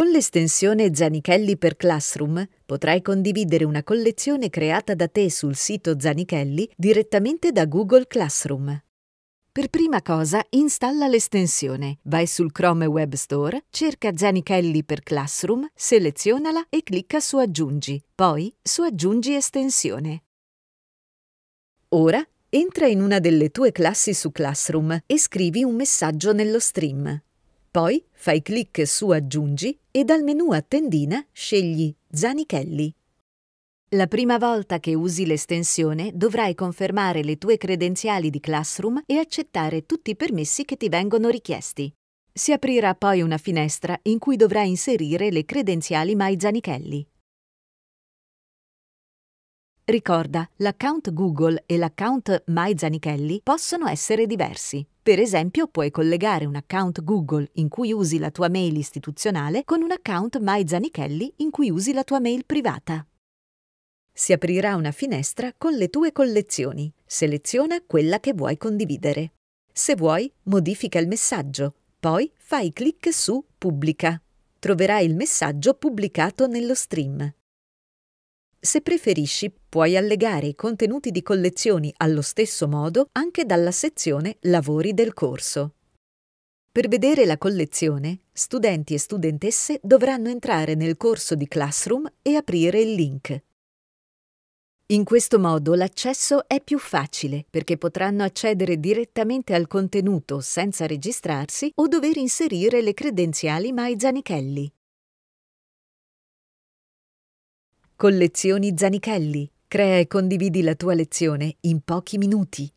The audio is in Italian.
Con l'estensione Zanichelli per Classroom potrai condividere una collezione creata da te sul sito Zanichelli direttamente da Google Classroom. Per prima cosa installa l'estensione, vai sul Chrome Web Store, cerca Zanichelli per Classroom, selezionala e clicca su Aggiungi, poi su Aggiungi estensione. Ora entra in una delle tue classi su Classroom e scrivi un messaggio nello stream. Poi fai clic su Aggiungi e dal menu a tendina scegli Zanichelli. La prima volta che usi l'estensione dovrai confermare le tue credenziali di Classroom e accettare tutti i permessi che ti vengono richiesti. Si aprirà poi una finestra in cui dovrai inserire le credenziali My Zanichelli. Ricorda, l'account Google e l'account My Zanichelli possono essere diversi. Per esempio, puoi collegare un account Google in cui usi la tua mail istituzionale con un account My Zanichelli in cui usi la tua mail privata. Si aprirà una finestra con le tue collezioni. Seleziona quella che vuoi condividere. Se vuoi, modifica il messaggio, poi fai clic su Pubblica. Troverai il messaggio pubblicato nello stream. Se preferisci, puoi allegare i contenuti di collezioni allo stesso modo anche dalla sezione Lavori del corso. Per vedere la collezione, studenti e studentesse dovranno entrare nel corso di Classroom e aprire il link. In questo modo l'accesso è più facile perché potranno accedere direttamente al contenuto senza registrarsi o dover inserire le credenziali Mai Zanichelli. Collezioni Zanichelli. Crea e condividi la tua lezione in pochi minuti.